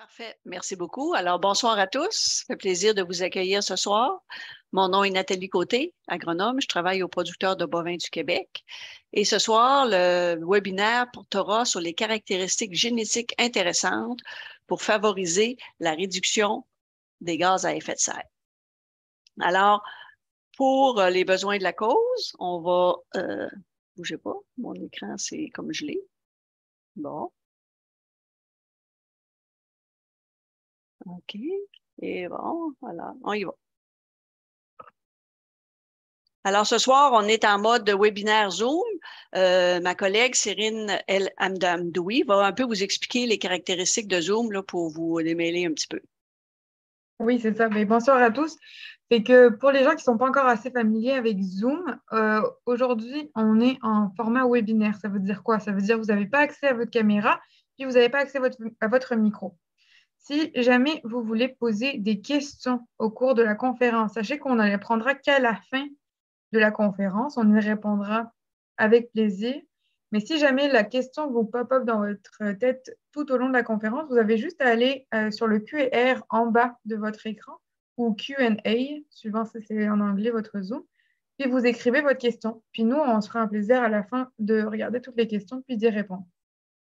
Parfait. Merci beaucoup. Alors, bonsoir à tous. Ça fait plaisir de vous accueillir ce soir. Mon nom est Nathalie Côté, agronome. Je travaille au producteur de bovins du Québec. Et ce soir, le webinaire portera sur les caractéristiques génétiques intéressantes pour favoriser la réduction des gaz à effet de serre. Alors, pour euh, les besoins de la cause, on va... Euh, bougez pas, mon écran, c'est comme je l'ai. Bon. OK. Et bon, voilà, on y va. Alors ce soir, on est en mode de webinaire Zoom. Euh, ma collègue Cyrine El Amdamdoui va un peu vous expliquer les caractéristiques de Zoom pour vous démêler un petit peu. Oui, c'est ça. Mais bonsoir à tous. C'est que pour les gens qui ne sont pas encore assez familiers avec Zoom, euh, aujourd'hui, on est en format webinaire. Ça veut dire quoi? Ça veut dire que vous n'avez pas accès à votre caméra, puis vous n'avez pas accès à votre micro. Si jamais vous voulez poser des questions au cours de la conférence, sachez qu'on ne les prendra qu'à la fin de la conférence. On y répondra avec plaisir. Mais si jamais la question vous pop-up dans votre tête tout au long de la conférence, vous avez juste à aller euh, sur le QR en bas de votre écran ou QA, suivant si c'est en anglais votre Zoom, puis vous écrivez votre question. Puis nous, on se fera un plaisir à la fin de regarder toutes les questions puis d'y répondre.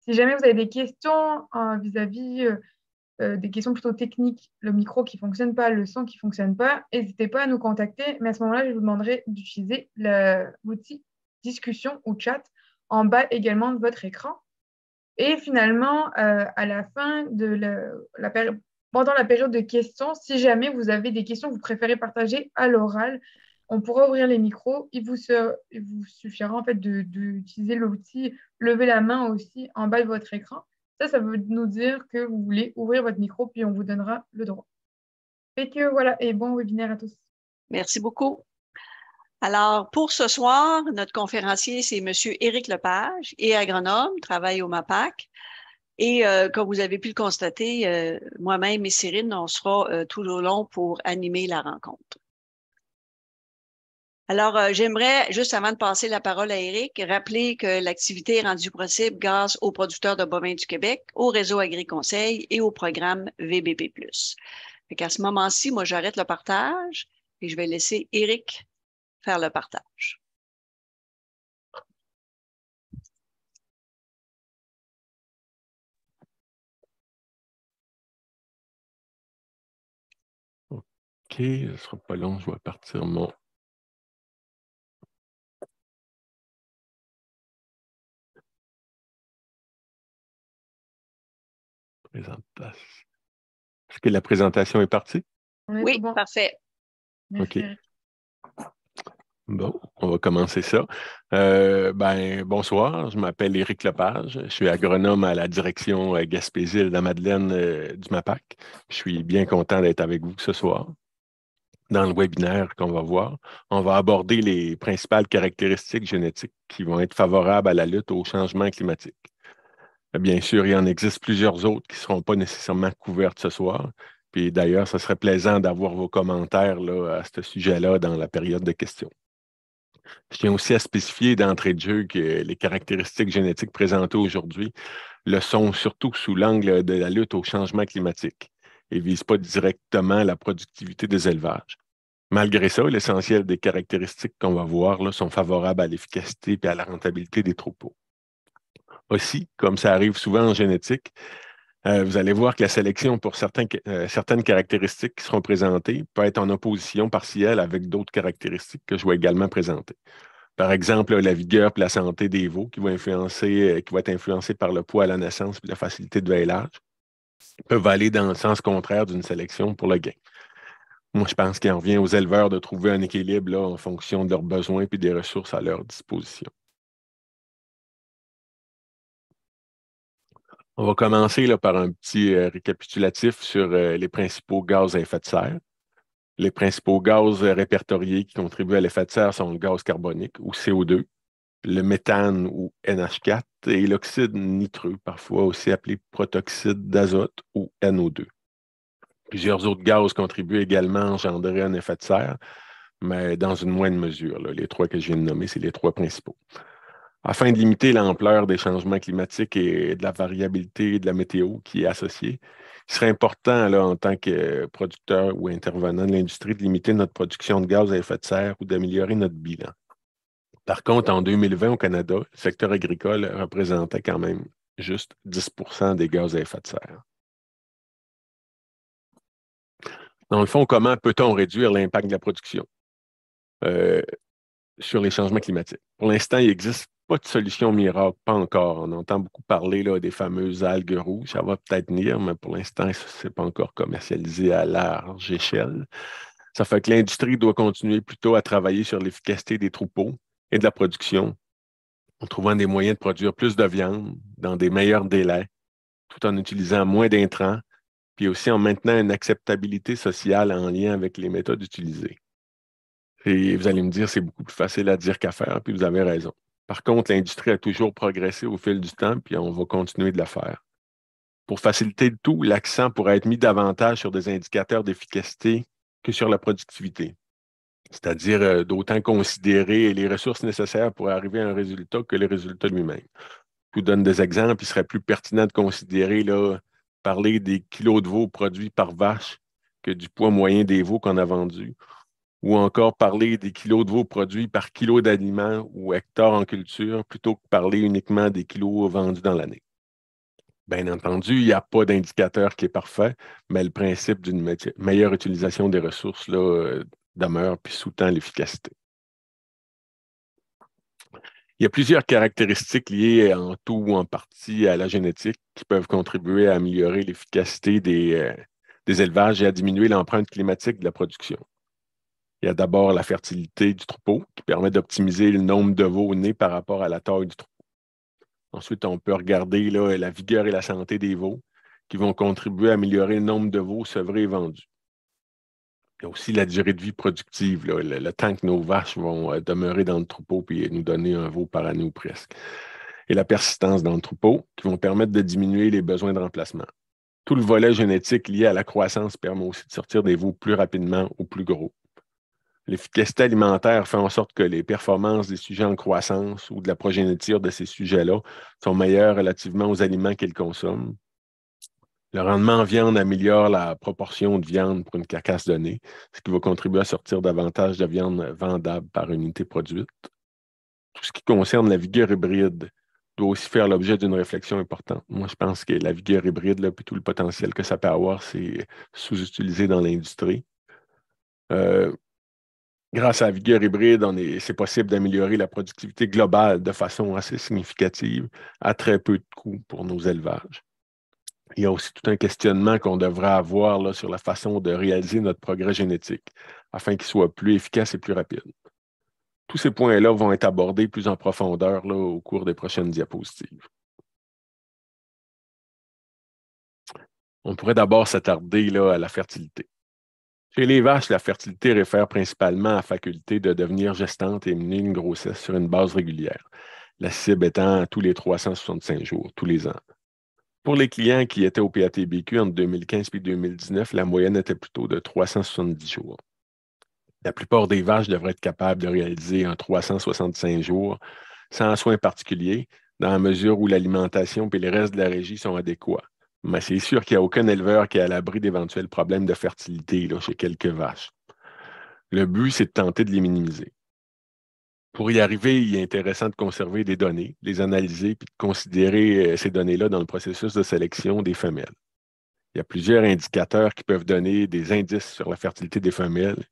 Si jamais vous avez des questions euh, vis-à-vis euh, euh, des questions plutôt techniques, le micro qui ne fonctionne pas, le son qui ne fonctionne pas, n'hésitez pas à nous contacter. Mais à ce moment-là, je vous demanderai d'utiliser l'outil discussion ou chat en bas également de votre écran. Et finalement, euh, à la fin de pendant la période de questions, si jamais vous avez des questions que vous préférez partager à l'oral, on pourra ouvrir les micros. Il vous, il vous suffira en fait d'utiliser l'outil lever la main aussi en bas de votre écran. Ça, ça veut nous dire que vous voulez ouvrir votre micro, puis on vous donnera le droit. Et voilà, et bon webinaire à tous. Merci beaucoup. Alors, pour ce soir, notre conférencier, c'est M. Éric Lepage, et agronome, travaille au MAPAC. Et euh, comme vous avez pu le constater, euh, moi-même et Cyrine, on sera euh, tout au long pour animer la rencontre. Alors, euh, j'aimerais, juste avant de passer la parole à Eric, rappeler que l'activité est rendue possible grâce aux producteurs de bovins du Québec, au réseau Agri-Conseil et au programme VBP+. Fait qu'à ce moment-ci, moi, j'arrête le partage et je vais laisser Eric faire le partage. OK, ce sera pas long, je vais partir mon Est-ce que la présentation est partie? Oui, parfait. Mm-hmm. OK. Bon, on va commencer ça. Euh, ben, bonsoir, je m'appelle Éric Lepage. Je suis agronome à la direction euh, Gaspésie de la Madeleine euh, du MAPAC. Je suis bien content d'être avec vous ce soir. Dans le webinaire qu'on va voir, on va aborder les principales caractéristiques génétiques qui vont être favorables à la lutte au changement climatique. Bien sûr, il en existe plusieurs autres qui ne seront pas nécessairement couvertes ce soir. Puis d'ailleurs, ce serait plaisant d'avoir vos commentaires à ce sujet-là dans la période de questions. Je tiens aussi à spécifier d'entrée de jeu que les caractéristiques génétiques présentées aujourd'hui le sont surtout sous l'angle de la lutte au changement climatique et ne visent pas directement la productivité des élevages. Malgré ça, l'essentiel des caractéristiques qu'on va voir là, sont favorables à l'efficacité et à la rentabilité des troupeaux aussi, comme ça arrive souvent en génétique. Euh, vous allez voir que la sélection pour euh, certaines caractéristiques qui seront présentées peut être en opposition partielle avec d'autres caractéristiques que je vais également présenter. Par exemple, la vigueur et la santé des veaux qui vont euh, être influencée par le poids à la naissance et la facilité de veillage peuvent aller dans le sens contraire d'une sélection pour le gain. Moi, je pense qu'il en revient aux éleveurs de trouver un équilibre en fonction de leurs besoins et des ressources à leur disposition. On va commencer là, par un petit euh, récapitulatif sur euh, les principaux gaz à effet de serre. Les principaux gaz euh, répertoriés qui contribuent à l'effet de serre sont le gaz carbonique ou CO2, le méthane ou NH4 et l'oxyde nitreux, parfois aussi appelé protoxyde d'azote ou NO2. Plusieurs autres gaz contribuent également à engendrer un effet de serre, mais dans une moindre mesure. Les trois que je viens de nommer, c'est les trois principaux afin de limiter l'ampleur des changements climatiques et de la variabilité de la météo qui est associée. Il serait important, là, en tant que producteur ou intervenant de l'industrie, de limiter notre production de gaz à effet de serre ou d'améliorer notre bilan. Par contre, en 2020 au Canada, le secteur agricole représentait quand même juste 10 des gaz à effet de serre. Dans le fond, comment peut-on réduire l'impact de la production euh, sur les changements climatiques? Pour l'instant, il existe pas de solution miracle, pas encore. On entend beaucoup parler là, des fameuses algues rouges. Ça va peut-être venir, mais pour l'instant, ce n'est pas encore commercialisé à large échelle. Ça fait que l'industrie doit continuer plutôt à travailler sur l'efficacité des troupeaux et de la production, en trouvant des moyens de produire plus de viande dans des meilleurs délais, tout en utilisant moins d'intrants, puis aussi en maintenant une acceptabilité sociale en lien avec les méthodes utilisées. Et vous allez me dire, c'est beaucoup plus facile à dire qu'à faire, puis vous avez raison. Par contre, l'industrie a toujours progressé au fil du temps, puis on va continuer de la faire. Pour faciliter tout, l'accent pourrait être mis davantage sur des indicateurs d'efficacité que sur la productivité, c'est-à-dire euh, d'autant considérer les ressources nécessaires pour arriver à un résultat que le résultat lui-même. Je vous donne des exemples. Il serait plus pertinent de considérer, là, parler des kilos de veau produits par vache que du poids moyen des veaux qu'on a vendus ou encore parler des kilos de vos produits par kilo d'aliments ou hectare en culture plutôt que parler uniquement des kilos vendus dans l'année. Bien entendu, il n'y a pas d'indicateur qui est parfait, mais le principe d'une meilleure utilisation des ressources là, euh, demeure puis sous-tend l'efficacité. Il y a plusieurs caractéristiques liées en tout ou en partie à la génétique qui peuvent contribuer à améliorer l'efficacité des euh, élevages et à diminuer l'empreinte climatique de la production. Il y a d'abord la fertilité du troupeau qui permet d'optimiser le nombre de veaux nés par rapport à la taille du troupeau. Ensuite, on peut regarder la vigueur et la santé des veaux qui vont contribuer à améliorer le nombre de veaux sevrés et vendus. Il y a aussi la durée de vie productive, le, temps que nos vaches vont euh, demeurer dans le troupeau et nous donner un veau par année ou presque. Et la persistance dans le troupeau qui vont permettre de diminuer les besoins de remplacement. Tout le volet génétique lié à la croissance permet aussi de sortir des veaux plus rapidement ou plus gros. L'efficacité alimentaire fait en sorte que les performances des sujets en croissance ou de la progéniture de ces sujets-là sont meilleures relativement aux aliments qu'ils consomment. Le rendement en viande améliore la proportion de viande pour une carcasse donnée, ce qui va contribuer à sortir davantage de viande vendable par unité produite. Tout ce qui concerne la vigueur hybride doit aussi faire l'objet d'une réflexion importante. Moi, je pense que la vigueur hybride, là, puis tout le potentiel que ça peut avoir, c'est sous-utilisé dans l'industrie. Euh, grâce à la vigueur hybride, c'est possible d'améliorer la productivité globale de façon assez significative à très peu de coûts pour nos élevages. Il y a aussi tout un questionnement qu'on devrait avoir sur la façon de réaliser notre progrès génétique afin qu'il soit plus efficace et plus rapide. Tous ces points-là vont être abordés plus en profondeur au cours des prochaines diapositives. On pourrait d'abord s'attarder à la fertilité. Chez les vaches, la fertilité réfère principalement à la faculté de devenir gestante et mener une grossesse sur une base régulière, la cible étant tous les 365 jours, tous les ans. Pour les clients qui étaient au PATBQ entre 2015 et 2019, la moyenne était plutôt de 370 jours. La plupart des vaches devraient être capables de réaliser un 365 jours sans soins particuliers, dans la mesure où l'alimentation et le reste de la régie sont adéquats. Mais c'est sûr qu'il n'y a aucun éleveur qui est à l'abri d'éventuels problèmes de fertilité chez quelques vaches. Le but, c'est de tenter de les minimiser. Pour y arriver, il est intéressant de conserver des données, les analyser, puis de considérer euh, ces données-là dans le processus de sélection des femelles. Il y a plusieurs indicateurs qui peuvent donner des indices sur la fertilité des femelles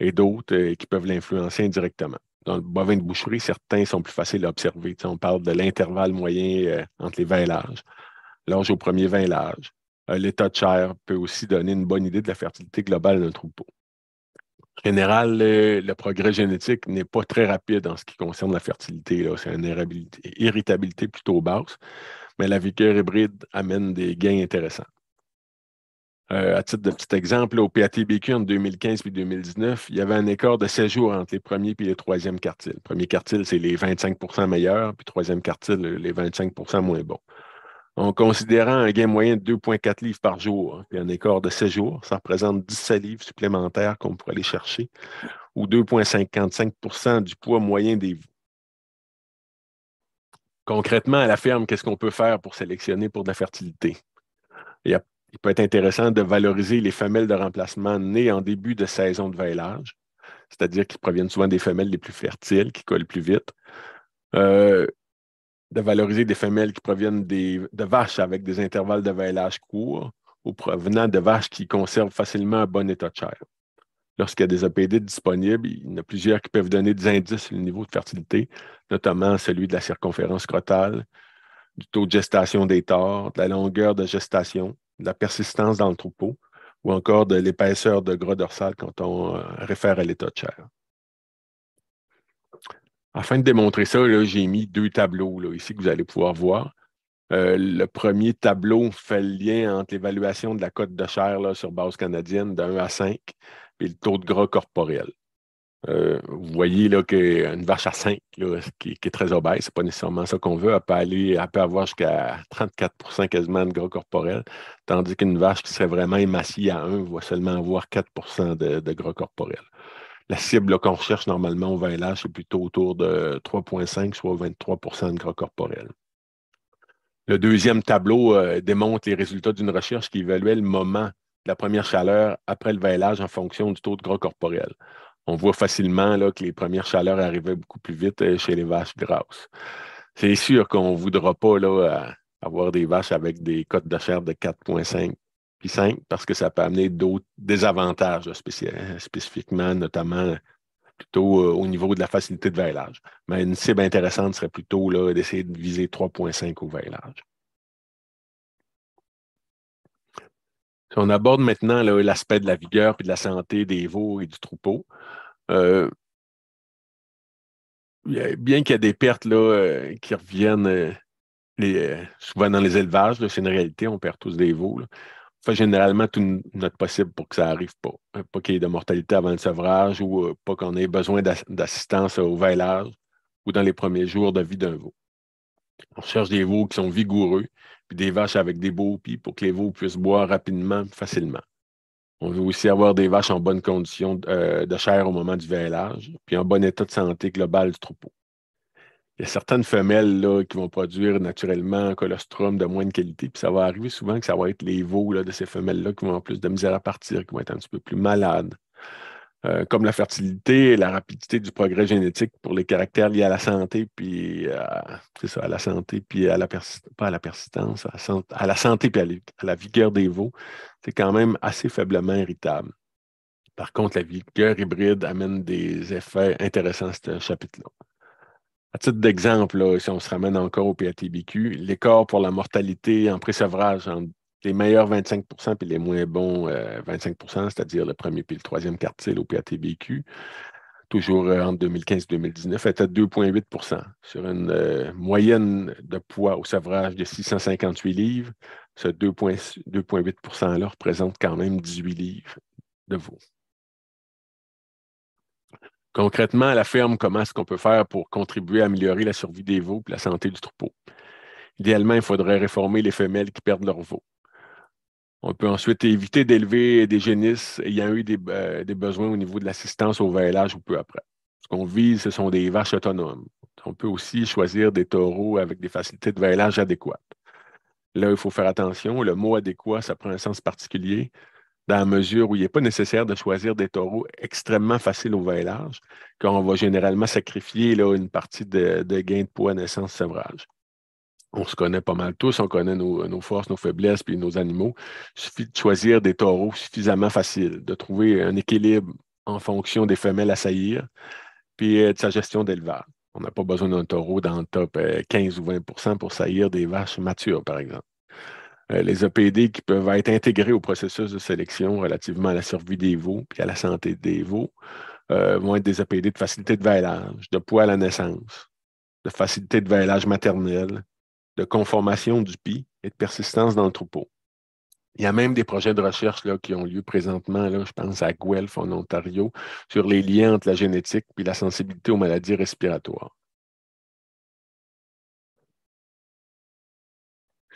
et d'autres euh, qui peuvent l'influencer indirectement. Dans le bovin de boucherie, certains sont plus faciles à observer. on parle de l'intervalle moyen euh, entre les vins larges l'âge au premier vin l'âge. L'état de chair peut aussi donner une bonne idée de la fertilité globale d'un troupeau. En général, le, progrès génétique n'est pas très rapide en ce qui concerne la fertilité. C'est une irritabilité plutôt basse, mais la vigueur hybride amène des gains intéressants. Euh, à titre de petit exemple, au PATBQ en 2015 et 2019, il y avait un écart de 16 jours entre les premiers et les troisièmes quartiles. premier quartile, c'est les 25 meilleurs, puis troisième quartile, les 25 moins bons en considérant un gain moyen de 2,4 livres par jour, et hein, un écart de 6 jours, ça représente 17 livres supplémentaires qu'on pourrait aller chercher, ou 2,55 du poids moyen des Concrètement, à la ferme, qu'est-ce qu'on peut faire pour sélectionner pour de la fertilité? Il, peut être intéressant de valoriser les femelles de remplacement nées en début de saison de veillage, c'est-à-dire qui proviennent souvent des femelles les plus fertiles, qui collent plus vite. Euh, de valoriser des femelles qui proviennent de vaches avec des intervalles de veillage courts ou provenant de vaches qui conservent facilement un bon état de chair. Lorsqu'il y a des APD disponibles, il y en a plusieurs qui peuvent donner des indices sur le niveau de fertilité, notamment celui de la circonférence crotale, du taux de gestation des torts, de la longueur de gestation, de la persistance dans le troupeau ou encore de l'épaisseur de gras dorsal quand on euh, réfère à l'état de chair. Afin de démontrer ça, j'ai mis deux tableaux ici que vous allez pouvoir voir. Euh, le premier tableau fait le lien entre l'évaluation de la cote de chair sur base canadienne de 1 à 5 et le taux de gras corporel. Euh, vous voyez là, qu'une vache à 5 qui, est très obèse, ce n'est pas nécessairement ça qu'on veut, elle peut, aller, elle avoir jusqu'à 34 quasiment de gras corporel, tandis qu'une vache qui serait vraiment émaciée à 1 va seulement avoir 4 de, de gras corporel la cible qu'on recherche normalement au veillage, c'est plutôt autour de 3,5, soit 23 de gras corporel. Le deuxième tableau euh, démontre les résultats d'une recherche qui évaluait le moment de la première chaleur après le veillage en fonction du taux de gras corporel. On voit facilement là, que les premières chaleurs arrivaient beaucoup plus vite euh, chez les vaches grasses. C'est sûr qu'on ne voudra pas euh, avoir des vaches avec des cotes de chair de 4,5 puis cinq, parce que ça peut amener d'autres désavantages, hein, spécifiquement, notamment euh, plutôt euh, au niveau de la facilité de veillage. Mais une cible intéressante serait plutôt d'essayer de viser 3.5 au veillage. on aborde maintenant l'aspect de la vigueur et de la santé des veaux et du troupeau, euh, bien qu'il y ait des pertes là, qui reviennent souvent dans les élevages, c'est une réalité, on perd tous des veaux fait généralement tout notre possible pour que ça n'arrive pas. Euh, pas qu'il y ait de mortalité avant le sevrage ou euh, pas qu'on ait besoin d'assistance euh, au veillage ou dans les premiers jours de vie d'un veau. On cherche des veaux qui sont vigoureux, puis des vaches avec des beaux pieds pour que les veaux puissent boire rapidement, facilement. On veut aussi avoir des vaches en bonne condition de chair au moment du veillage, puis en bon état de santé global du troupeau il y a certaines femelles là, qui vont produire naturellement un colostrum de de qualité. Puis ça va arriver souvent que ça va être les veaux de ces femelles-là qui vont en plus de misère à partir, qui vont être un petit peu plus malades. Euh, comme la fertilité et la rapidité du progrès génétique pour les caractères liés à la santé, puis euh, à, la santé, puis à la pas à la persistance, à la, santé, à puis à, la vigueur des veaux, c'est quand même assez faiblement irritable. Par contre, la vigueur hybride amène des effets intéressants à ce chapitre-là. À titre d'exemple, si on se ramène encore au PATBQ, l'écart pour la mortalité en pré-sevrage entre les meilleurs 25 et les moins bons 25 euh, c'est-à-dire le premier puis le troisième quartile au PATBQ, toujours euh, entre 2015 et 2019, était 2,8 sur une euh, moyenne de poids au sevrage de 658 livres. Ce 2,8 %-là représente quand même 18 livres de veau. Concrètement, à la ferme, comment est-ce qu'on peut faire pour contribuer à améliorer la survie des veaux et la santé du troupeau? Idéalement, il faudrait réformer les femelles qui perdent leurs veaux. On peut ensuite éviter d'élever des génisses ayant eu des, euh, besoins au niveau de l'assistance au veillage ou peu après. Ce qu'on vise, ce sont des vaches autonomes. On peut aussi choisir des taureaux avec des facilités de veillage adéquates. Là, il faut faire attention. Le mot adéquat, ça prend un sens particulier dans la mesure où il n'est pas nécessaire de choisir des taureaux extrêmement faciles au vin quand on va généralement sacrifier là, une partie de, de gain de poids à naissance sevrage. On se connaît pas mal tous, on connaît nos, forces, nos faiblesses, puis nos animaux. Il suffit de choisir des taureaux suffisamment faciles, de trouver un équilibre en fonction des femelles à saillir, puis euh, de sa gestion d'élevage. On n'a pas besoin d'un taureau dans le top 15 euh, ou 20 pour saillir des vaches matures, par exemple. Euh, les EPD qui peuvent être intégrés au processus de sélection relativement à la survie des veaux puis à la santé des veaux euh, vont être des EPD de facilité de veillage, de poids à la naissance, de facilité de veillage maternel, de conformation du PI et de persistance dans le troupeau. Il y a même des projets de recherche là, qui ont lieu présentement, là, je pense à Guelph en Ontario, sur les liens entre la génétique et la sensibilité aux maladies respiratoires.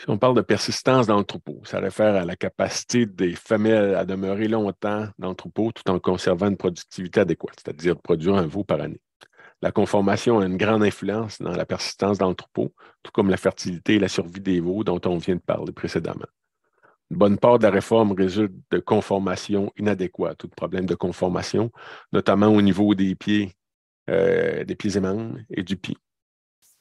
Si on parle de persistance dans le troupeau, ça réfère à la capacité des femelles à demeurer longtemps dans le troupeau tout en conservant une productivité adéquate, c'est-à-dire produire un veau par année. La conformation a une grande influence dans la persistance dans le troupeau, tout comme la fertilité et la survie des veaux dont on vient de parler précédemment. Une bonne part de la réforme résulte de conformation inadéquate ou de problèmes de conformation, notamment au niveau des pieds, euh, des pieds et et du pied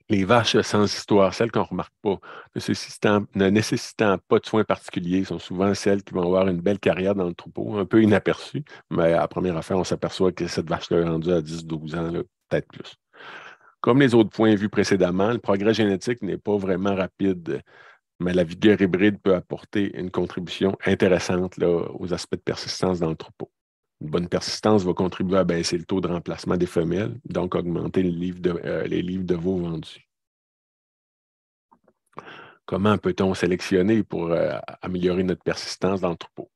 les vaches sans histoire, celles qu'on ne remarque pas, ne nécessitant pas de soins particuliers, sont souvent celles qui vont avoir une belle carrière dans le troupeau, un peu inaperçues, mais à première affaire, on s'aperçoit que cette vache-là est rendue à 10-12 ans, peut-être plus. Comme les autres points vus précédemment, le progrès génétique n'est pas vraiment rapide, mais la vigueur hybride peut apporter une contribution intéressante aux aspects de persistance dans le troupeau. Une bonne persistance va contribuer à baisser le taux de remplacement des femelles, donc augmenter euh, les livres de, veaux vendus. Comment peut-on sélectionner pour euh, améliorer notre persistance dans le troupeau?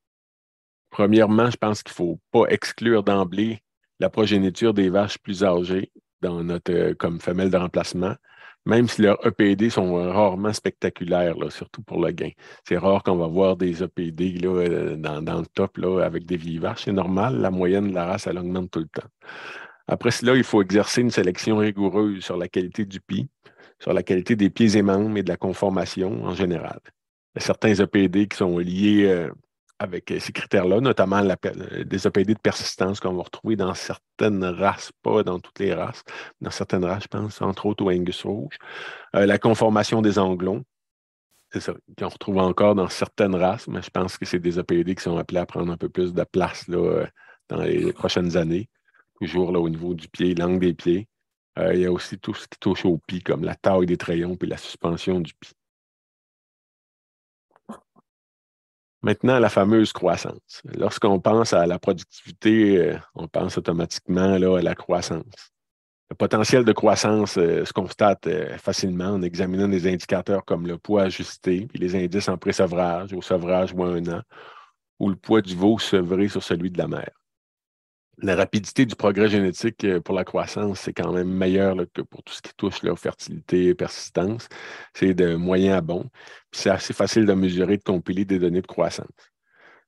Premièrement, je pense qu'il ne faut pas exclure d'emblée la progéniture des vaches plus âgées euh, comme femelles de remplacement même si leurs EPD sont euh, rarement spectaculaires, surtout pour le gain. C'est rare qu'on va voir des EPD euh, dans, le top là, avec des vieilles C'est normal, la moyenne de la race, elle augmente tout le temps. Après cela, il faut exercer une sélection rigoureuse sur la qualité du pied, sur la qualité des pieds et membres et de la conformation en général. certains EPD qui sont liés euh, avec euh, ces critères-là, notamment euh, des OPD e de persistance qu'on va retrouver dans certaines races, pas dans toutes les races, dans certaines races, je pense, entre autres au Angus rouge. Euh, la conformation des anglons, c'est ça, qu'on retrouve encore dans certaines races, mais je pense que c'est des OPD e qui sont appelés à prendre un peu plus de place là, dans les ah. prochaines années, toujours là, au niveau du pied, l'angle des pieds. il y a aussi tout ce qui touche au pied, comme la taille des trayons et la suspension du pied. Maintenant, la fameuse croissance. Lorsqu'on pense à la productivité, euh, on pense automatiquement là, à la croissance. Le potentiel de croissance euh, se constate euh, facilement en examinant des indicateurs comme le poids ajusté, puis les indices en pré-sevrage, au sevrage moins un an, ou le poids du veau sevré sur celui de la mer la rapidité du progrès génétique euh, pour la croissance, c'est quand même meilleur que pour tout ce qui touche la fertilité et persistance. C'est de moyen à bon. C'est assez facile de mesurer, de compiler des données de croissance.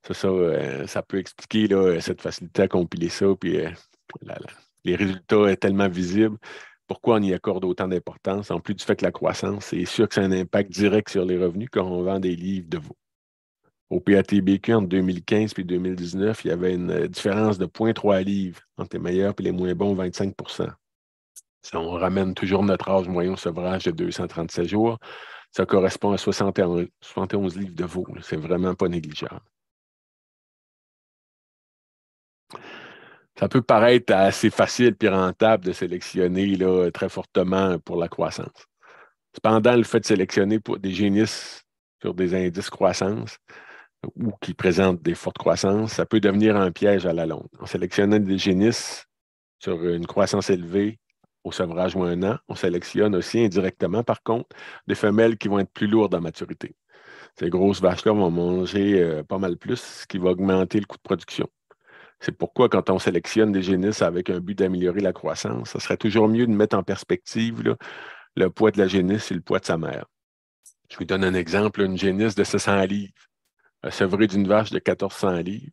Ça, ça, euh, peut expliquer cette facilité à compiler ça, puis euh, les résultats sont tellement visibles. Pourquoi on y accorde autant d'importance? En plus du fait que la croissance, c'est sûr que c'est un impact direct sur les revenus quand on vend des livres de veau. Au PATBQ entre 2015 et 2019, il y avait une euh, différence de 0,3 livres entre les meilleurs et les moins bons, 25 si on ramène toujours notre âge moyen sevrage de 237 jours, ça correspond à 71, livres de veau. C'est vraiment pas négligeable. Ça peut paraître assez facile et rentable de sélectionner très fortement pour la croissance. Cependant, le fait de sélectionner pour des génisses sur des indices croissance, ou qui présentent des fortes croissances, ça peut devenir un piège à la longue. On sélectionne des génisses sur une croissance élevée au sevrage ou un an, on sélectionne aussi indirectement, par contre, des femelles qui vont être plus lourdes en maturité. Ces grosses vaches-là vont manger euh, pas mal plus, ce qui va augmenter le coût de production. C'est pourquoi quand on sélectionne des génisses avec un but d'améliorer la croissance, ce serait toujours mieux de mettre en perspective le poids de la génisse et le poids de sa mère. Je vous donne un exemple, une génisse de 600 livres euh, Sevrer d'une vache de 1400 livres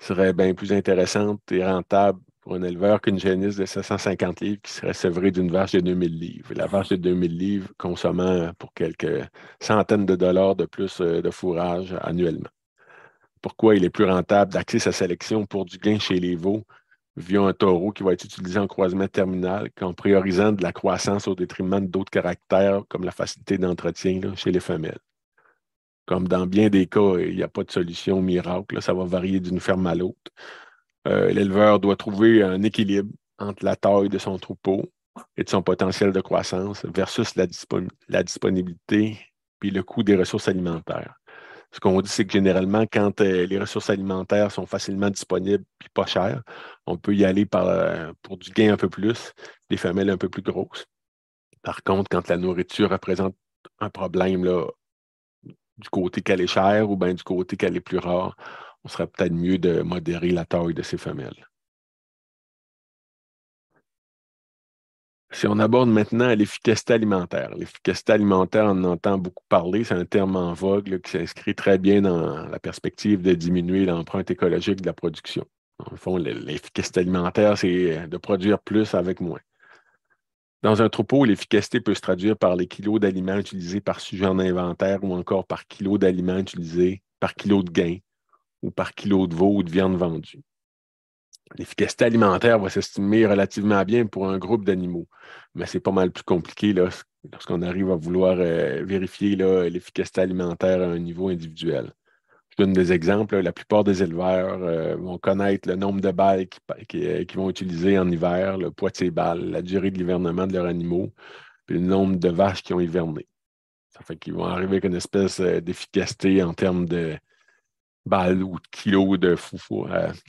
serait bien plus intéressante et rentable pour un éleveur qu'une génisse de 750 livres qui serait sevrée d'une vache de 2000 livres. La vache de 2000 livres consommant euh, pour quelques centaines de dollars de plus euh, de fourrage annuellement. Pourquoi il est plus rentable d'axer sa sélection pour du gain chez les veaux via un taureau qui va être utilisé en croisement terminal qu'en priorisant de la croissance au détriment d'autres caractères comme la facilité d'entretien chez les femelles. Comme dans bien des cas, il n'y a pas de solution miracle. ça va varier d'une ferme à l'autre. Euh, l'éleveur doit trouver un équilibre entre la taille de son troupeau et de son potentiel de croissance versus la, disponibilité puis le coût des ressources alimentaires. Ce qu'on dit, c'est que généralement, quand euh, les ressources alimentaires sont facilement disponibles et pas chères, on peut y aller euh, pour du gain un peu plus, des femelles un peu plus grosses. Par contre, quand la nourriture représente un problème là, du côté qu'elle est chère ou bien du côté qu'elle est plus rare, on serait peut-être mieux de modérer la taille de ces femelles. Si on aborde maintenant l'efficacité alimentaire, l'efficacité alimentaire, on en entend beaucoup parler, c'est un terme en vogue qui s'inscrit très bien dans la perspective de diminuer l'empreinte écologique de la production. En fond, l'efficacité alimentaire, c'est de produire plus avec moins. Dans un troupeau, l'efficacité peut se traduire par les kilos d'aliments utilisés par sujet en inventaire ou encore par kilos d'aliments utilisés par kilo de gain ou par kilo de veau ou de viande vendue. L'efficacité alimentaire va s'estimer relativement bien pour un groupe d'animaux, mais c'est pas mal plus compliqué lorsqu'on arrive à vouloir euh, vérifier l'efficacité alimentaire à un niveau individuel je donne des exemples. La plupart des éleveurs euh, vont connaître le nombre de balles qu'ils euh, qui, vont utiliser en hiver, le poids de ces balles, la durée de l'hivernement de leurs animaux, puis le nombre de vaches qui ont hiverné. Ça fait qu'ils vont arriver avec une espèce euh, d'efficacité en termes de balles ou de kilos de,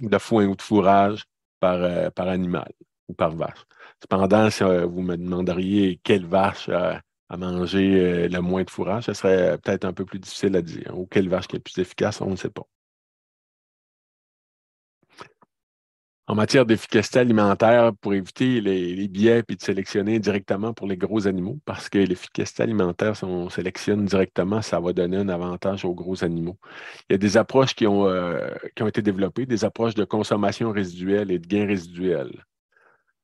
de foin ou de fourrage par, par animal ou par vache. Cependant, si vous me demanderiez quelle vache à manger euh, le moins de fourrage, ce serait peut-être un peu plus difficile à dire. Ou quelle vache qui est plus efficace, on ne sait pas. En matière d'efficacité alimentaire, pour éviter les, biais puis de sélectionner directement pour les gros animaux, parce que l'efficacité alimentaire, si on sélectionne directement, ça va donner un avantage aux gros animaux. Il y a des approches qui ont, euh, qui ont été développées, des approches de consommation résiduelle et de gains résiduels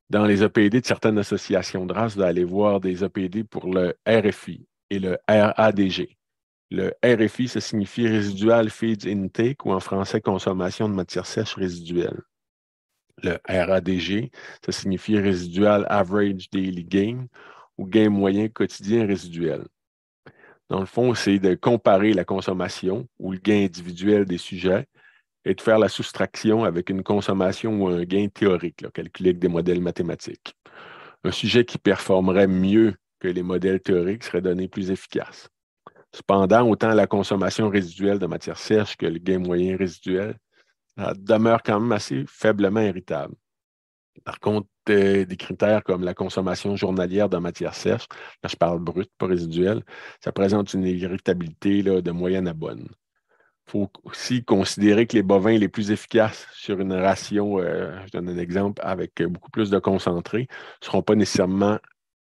dans les OPD e de certaines associations de race d'aller voir des OPD e pour le RFI et le RADG. Le RFI, ça signifie Residual Feed Intake ou en français consommation de matières sèches résiduelle. Le RADG, ça signifie Residual Average Daily Gain ou gain moyen quotidien résiduel. Dans le fond, c'est de comparer la consommation ou le gain individuel des sujets et de faire la soustraction avec une consommation ou un gain théorique, calculé avec des modèles mathématiques. Un sujet qui performerait mieux que les modèles théoriques serait donné plus efficace. Cependant, autant la consommation résiduelle de matière sèche que le gain moyen résiduel demeure quand même assez faiblement irritable. Par contre, euh, des critères comme la consommation journalière de matière sèche, là je parle brut, pas résiduel, ça présente une irritabilité de moyenne à bonne faut aussi considérer que les bovins les plus efficaces sur une ration, euh, je donne un exemple, avec beaucoup plus de concentré, ne seront pas nécessairement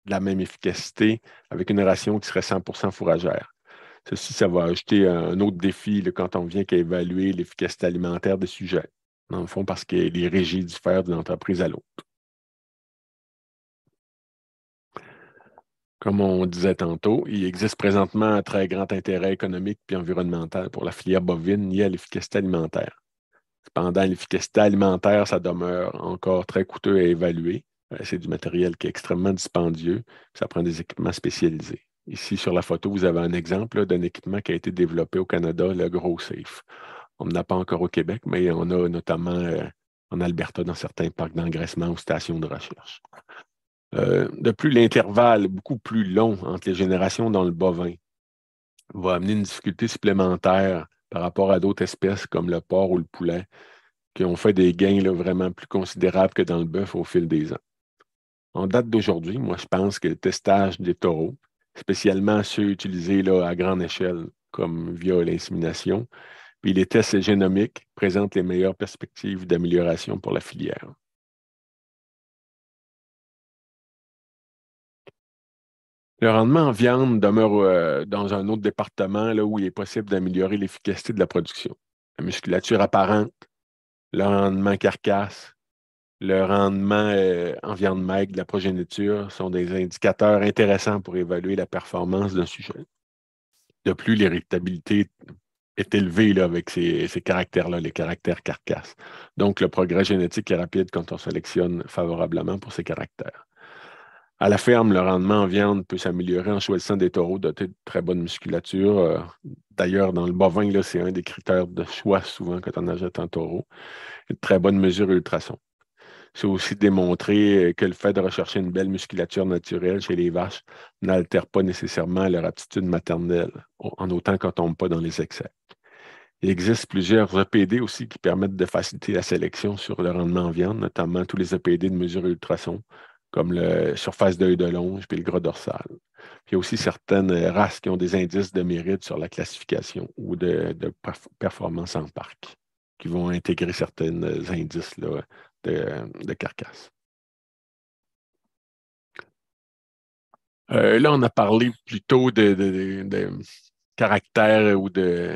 de la même efficacité avec une ration qui serait 100 fourragère. Ceci, ça va ajouter un autre défi quand on vient qu'à évaluer l'efficacité alimentaire des sujets, dans le fond, parce que les régies diffèrent d'une entreprise à l'autre. Comme on disait tantôt, il existe présentement un très grand intérêt économique et environnemental pour la filière bovine liée à l'efficacité alimentaire. Cependant, l'efficacité alimentaire, ça demeure encore très coûteux à évaluer. Euh, c'est du matériel qui est extrêmement dispendieux. Ça prend des équipements spécialisés. Ici, sur la photo, vous avez un exemple d'un équipement qui a été développé au Canada, le Gros Safe. On n'a pas encore au Québec, mais on a notamment euh, en Alberta dans certains parcs d'engraissement ou stations de recherche. Euh, de plus, l'intervalle beaucoup plus long entre les générations dans le bovin va amener une difficulté supplémentaire par rapport à d'autres espèces comme le porc ou le poulet, qui ont fait des gains là, vraiment plus considérables que dans le bœuf au fil des ans. En date d'aujourd'hui, moi, je pense que le testage des taureaux, spécialement ceux utilisés là, à grande échelle, comme via l'insémination, puis les tests génomiques présentent les meilleures perspectives d'amélioration pour la filière. Le rendement en viande demeure euh, dans un autre département là, où il est possible d'améliorer l'efficacité de la production. La musculature apparente, le rendement carcasse, le rendement euh, en viande maigre de la progéniture sont des indicateurs intéressants pour évaluer la performance d'un sujet. De plus, l'irritabilité est élevée là, avec ces, ces caractères-là, les caractères carcasses. Donc, le progrès génétique est rapide quand on sélectionne favorablement pour ces caractères. À la ferme, le rendement en viande peut s'améliorer en choisissant des taureaux dotés de très bonne musculature. Euh, d'ailleurs, dans le bovin, c'est un des critères de choix souvent quand on achète un taureau. Une très bonne mesure ultrason. C'est aussi démontré euh, que le fait de rechercher une belle musculature naturelle chez les vaches n'altère pas nécessairement leur aptitude maternelle, en autant qu'on ne tombe pas dans les excès. Il existe plusieurs EPD aussi qui permettent de faciliter la sélection sur le rendement en viande, notamment tous les EPD de mesure ultrasons comme la surface d'œil de longe puis le gros dorsal. il y a aussi certaines races qui ont des indices de mérite sur la classification ou de, performance en parc, qui vont intégrer certains indices de, carcasse. Euh, là, on a parlé plutôt de, de caractère ou de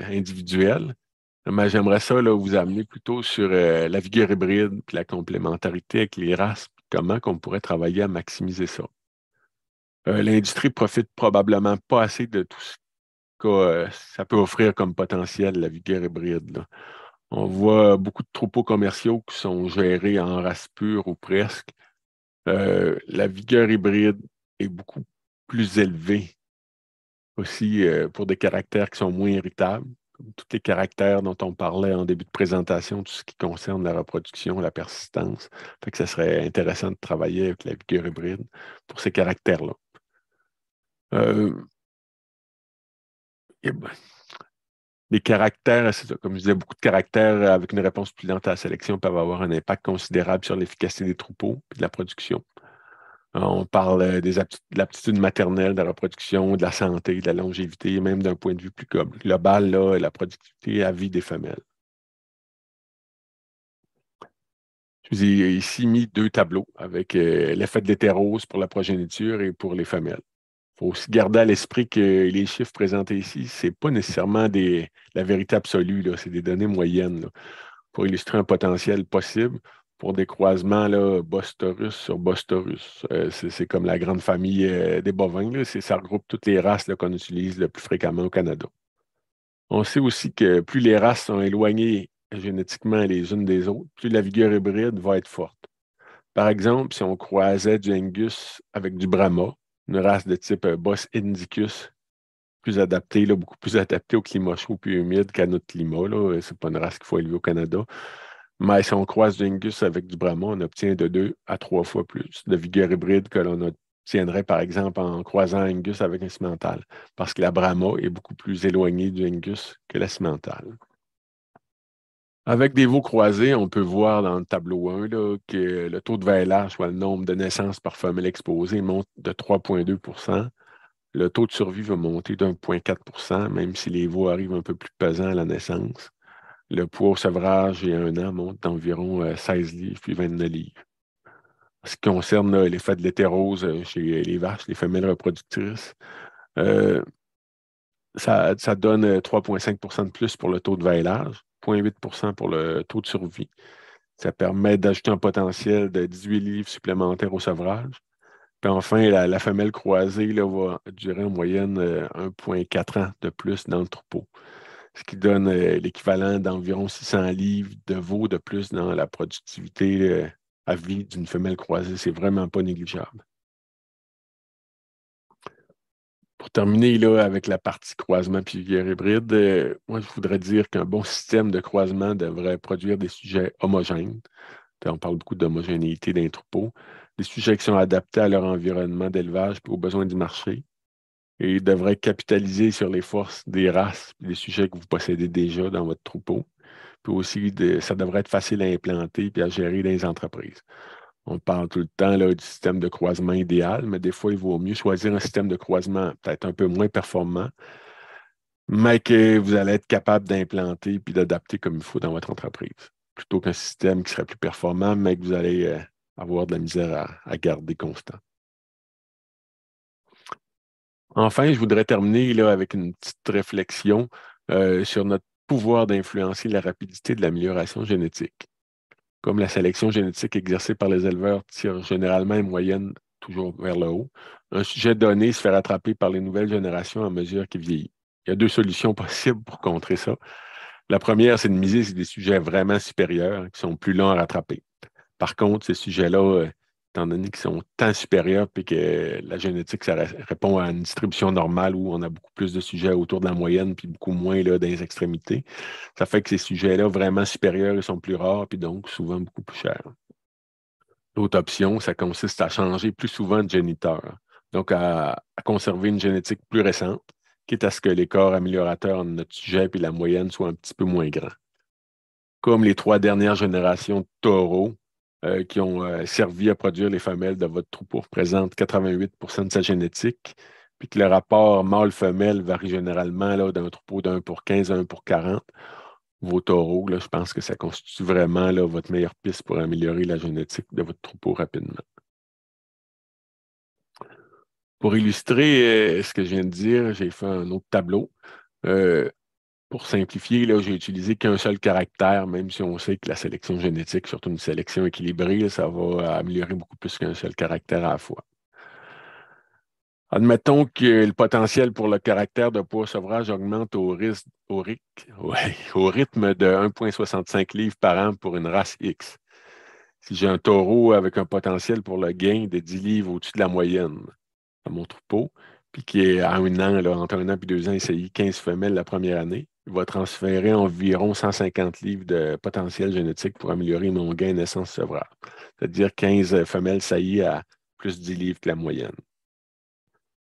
Mais j'aimerais ça vous amener plutôt sur euh, la vigueur hybride et la complémentarité avec les races comment qu'on pourrait travailler à maximiser ça. Euh, l'industrie profite probablement pas assez de tout ce que euh, ça peut offrir comme potentiel, la vigueur hybride. On mm. voit beaucoup de troupeaux commerciaux qui sont gérés en race pure ou presque. Euh, la vigueur hybride est beaucoup plus élevée aussi pour des caractères qui sont moins irritables tous les caractères dont on parlait en début de présentation, tout ce qui concerne la reproduction, la persistance. Fait que ça serait intéressant de travailler avec la vigueur hybride pour ces caractères-là. Euh, eh ben, les caractères, comme je disais, beaucoup de caractères avec une réponse plus lente à la sélection peuvent avoir un impact considérable sur l'efficacité des troupeaux et de la production. On parle euh, de l'aptitude maternelle de la reproduction, de la santé, de la longévité, même d'un point de vue plus global, là, la productivité à vie des femelles. Je vous ai ici mis deux tableaux avec euh, l'effet de l'hétérose pour la progéniture et pour les femelles. Il faut aussi garder à l'esprit que les chiffres présentés ici, ce n'est pas nécessairement la vérité absolue, c'est des données moyennes. Pour illustrer un potentiel possible, pour des croisements là, Bostorus sur Bostorus. Euh, c'est comme la grande famille euh, des bovins. Ça regroupe toutes les races qu'on utilise le plus fréquemment au Canada. On sait aussi que plus les races sont éloignées génétiquement les unes des autres, plus la vigueur hybride va être forte. Par exemple, si on croisait du Angus avec du Brahma, une race de type euh, Bos indicus, plus adaptée, beaucoup plus adaptée au climat chaud et humide qu'à notre climat. Ce n'est pas une race qu'il faut élever au Canada. Mais si on croise l'Ingus avec du Brahma, on obtient de deux à trois fois plus de vigueur hybride que l'on obtiendrait, par exemple, en croisant Ingus avec un cimental, parce que la Brahma est beaucoup plus éloignée du Ingus que la cimentale. Avec des veaux croisés, on peut voir dans le tableau 1 que le taux de VLR, soit le nombre de naissances par femelle exposée, monte de 3,2 Le taux de survie va monter d'1,4 même si les veaux arrivent un peu plus pesants à la naissance. Le poids au sevrage il y a un an monte d'environ 16 euh, livres puis 29 livres. En ce qui concerne l'effet de l'hétérose euh, chez les vaches, les femelles reproductrices, euh, ça, donne 3,5 de plus pour le taux de veillage, 0,8 pour le taux de survie. Ça permet d'ajouter un potentiel de 18 livres supplémentaires au sevrage. Puis enfin, la, femelle croisée va durer en moyenne 1,4 ans de plus dans le troupeau ce qui donne euh, l'équivalent d'environ 600 livres de veau de plus dans la productivité euh, à vie d'une femelle croisée. C'est vraiment pas négligeable. Pour terminer avec la partie croisement pivière hybride, euh, moi je voudrais dire qu'un bon système de croisement devrait produire des sujets homogènes. On parle beaucoup d'homogénéité d'un troupeau, des sujets qui sont adaptés à leur environnement d'élevage et aux besoins du marché et devrait capitaliser sur les forces des races et des sujets que vous possédez déjà dans votre troupeau. Puis aussi, ça devrait être facile à implanter et à gérer dans les entreprises. On parle tout le temps là, du système de croisement idéal, mais des fois, il vaut mieux choisir un système de croisement peut-être un peu moins performant, mais que vous allez être capable d'implanter et d'adapter comme il faut dans votre entreprise, plutôt qu'un système qui serait plus performant, mais que vous allez euh, avoir de la misère à garder constant. Enfin, je voudrais terminer là, avec une petite réflexion euh, sur notre pouvoir d'influencer la rapidité de l'amélioration génétique. Comme la sélection génétique exercée par les éleveurs tire généralement une moyenne toujours vers le haut, un sujet donné se fait rattraper par les nouvelles générations à mesure qu'il vieillit. Il y a deux solutions possibles pour contrer ça. La première, c'est de miser sur des sujets vraiment supérieurs hein, qui sont plus longs à rattraper. Par contre, ces sujets-là, euh, étant donné qu'ils sont tant supérieurs puis que la génétique, ça répond à une distribution normale où on a beaucoup plus de sujets autour de la moyenne puis beaucoup moins là, dans les extrémités. Ça fait que ces sujets-là vraiment supérieurs, ils sont plus rares puis donc souvent beaucoup plus chers. L'autre option, ça consiste à changer plus souvent de géniteur, donc à, conserver une génétique plus récente, quitte à ce que les corps améliorateurs de notre sujet et la moyenne soit un petit peu moins grand. Comme les trois dernières générations de taureaux, euh, qui ont euh, servi à produire les femelles de votre troupeau représentent 88 de sa génétique, puis que le rapport mâle-femelle varie généralement d'un troupeau d'un pour 15 à 1 pour 40. Vos taureaux, je pense que ça constitue vraiment votre meilleure piste pour améliorer la génétique de votre troupeau rapidement. Pour illustrer euh, ce que je viens de dire, j'ai fait un autre tableau pour simplifier, là, j'ai utilisé qu'un seul caractère, même si on sait que la sélection génétique, surtout une sélection équilibrée, ça va améliorer beaucoup plus qu'un seul caractère à la fois. Admettons que le potentiel pour le caractère de poids sevrage augmente au, risque, au, rythme, de 1,65 livres par an pour une race X. Si j'ai un taureau avec un potentiel pour le gain de 10 livres au-dessus de la moyenne à mon troupeau, puis qui est à un an, entre un an et deux ans, essayé 15 femelles la première année, il va transférer environ 150 livres de potentiel génétique pour améliorer mon gain naissance sevrale, c'est-à-dire 15 euh, femelles saillies à plus de 10 livres que la moyenne.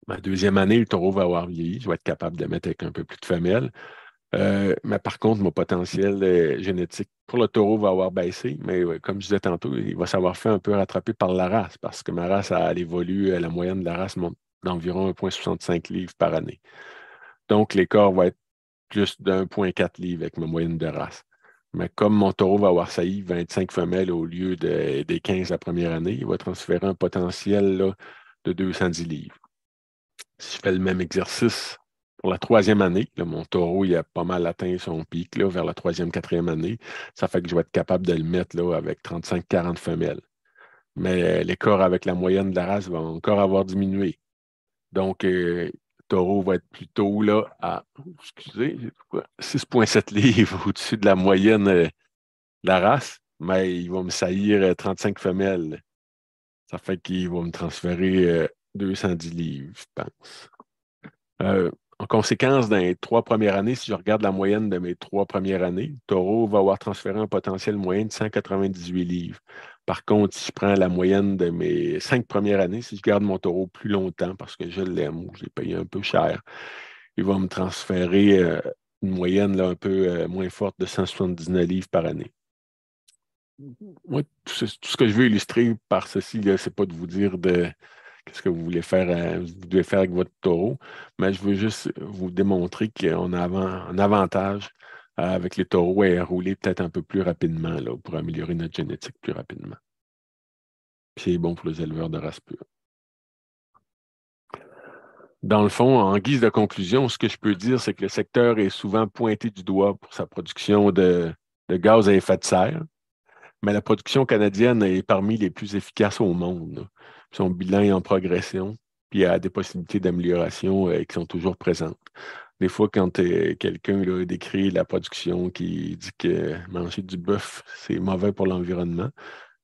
Ma deuxième année, le taureau va avoir vieilli, je vais être capable de mettre avec un peu plus de femelles. Euh, mais par contre, mon potentiel euh, génétique pour le taureau va avoir baissé, mais comme je disais tantôt, il va s'avoir fait un peu rattraper par la race, parce que ma race, elle évolue, la moyenne de la race monte d'environ 1,65 livres par année. Donc, les corps vont être plus d'1,4 livres avec ma moyenne de race. Mais comme mon taureau va avoir saillie 25 femelles au lieu des 15 la première année, il va transférer un potentiel là, de 210 livres. Si je fais le même exercice pour la troisième année, mon taureau il a pas mal atteint son pic là, vers la troisième, quatrième année, ça fait que je vais être capable de le mettre là, avec 35-40 femelles. Mais euh, les corps avec la moyenne de la race va encore avoir diminué. Donc, euh, taureau va être plutôt là à 6,7 livres au-dessus de la moyenne euh, de la race, mais il va me saillir 35 euh, femelles. Ça fait qu'il va me transférer 210 euh, livres, je pense. en conséquence, dans les trois premières années, si je regarde la moyenne de mes trois premières années, taureau va avoir transféré un potentiel moyen de 198 livres. Par contre, si je prends la moyenne de mes cinq premières années, si je garde mon taureau plus longtemps parce que je l'aime ou je l'ai payé un peu cher, il va me transférer euh, une moyenne là, un peu euh, moins forte de 179 livres par année. Moi, tout ce, que je veux illustrer par ceci, ce n'est pas de vous dire de, qu'est-ce que vous voulez faire, euh, vous devez faire avec votre taureau, mais je veux juste vous démontrer qu'on a un avantage avec les taureaux à rouler peut-être un peu plus rapidement pour améliorer notre génétique plus rapidement. c'est bon pour les éleveurs de race pure. Dans le fond, en guise de conclusion, ce que je peux dire, c'est que le secteur est souvent pointé du doigt pour sa production de, gaz à effet de serre, mais la production canadienne est parmi les plus efficaces au monde. Son bilan est en progression, puis il y a des possibilités d'amélioration euh, qui sont toujours présentes. Des fois, quand quelqu'un décrit la production qui dit que manger du bœuf, c'est mauvais pour l'environnement,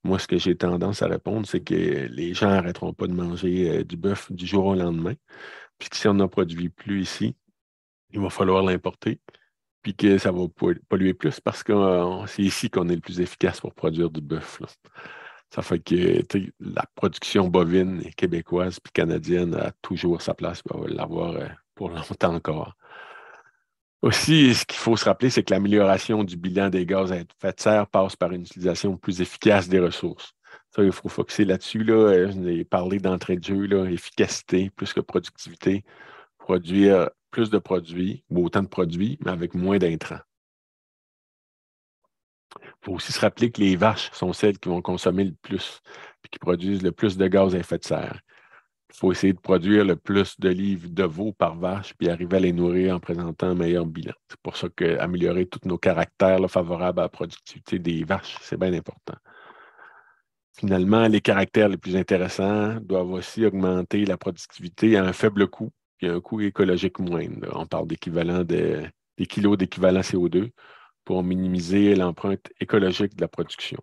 moi, ce que j'ai tendance à répondre, c'est que les gens n'arrêteront pas de manger euh, du bœuf du jour au lendemain. Puis que si on n'en produit plus ici, il va falloir l'importer. Puis que ça va polluer plus parce que euh, c'est ici qu'on est le plus efficace pour produire du bœuf. Ça fait que la production bovine québécoise puis canadienne a toujours sa place, on va l'avoir euh, pour longtemps encore. Aussi, ce qu'il faut se rappeler, c'est que l'amélioration du bilan des gaz à effet de serre passe par une utilisation plus efficace des ressources. Ça, il faut focuser là-dessus. Là. vous euh, ai parlé d'entrée de jeu, efficacité plus que productivité. Produire plus de produits ou autant de produits, mais avec moins d'intrants. Il faut aussi se rappeler que les vaches sont celles qui vont consommer le plus et qui produisent le plus de gaz à effet de serre faut essayer de produire le plus de livres de veau par vache, puis arriver à les nourrir en présentant un meilleur bilan. C'est pour ça qu'améliorer tous nos caractères favorables à la productivité des vaches, c'est bien important. Finalement, les caractères les plus intéressants doivent aussi augmenter la productivité à un faible coût et un coût écologique moindre. On parle d'équivalent des kilos d'équivalent CO2 pour minimiser l'empreinte écologique de la production.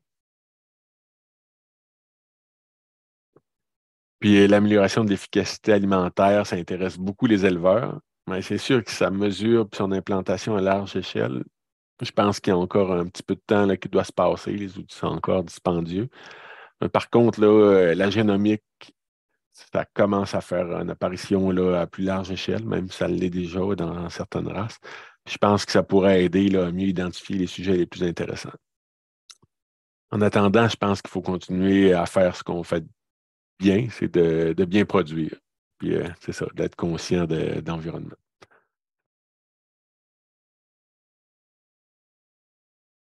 Puis euh, l'amélioration de l'efficacité alimentaire, ça intéresse beaucoup les éleveurs. Mais c'est sûr que ça mesure et son implantation à large échelle, je pense qu'il y a encore un petit peu de temps qui doit se passer. Les outils sont encore dispendieux. par contre, là, euh, la génomique, ça commence à faire une apparition là, à plus large échelle, même si ça l'est déjà dans certaines races. Je pense que ça pourrait aider à mieux identifier les sujets les plus intéressants. En attendant, je pense qu'il faut continuer à faire ce qu'on fait bien, c'est de, bien produire. Puis euh, c'est ça, d'être conscient de, d'environnement.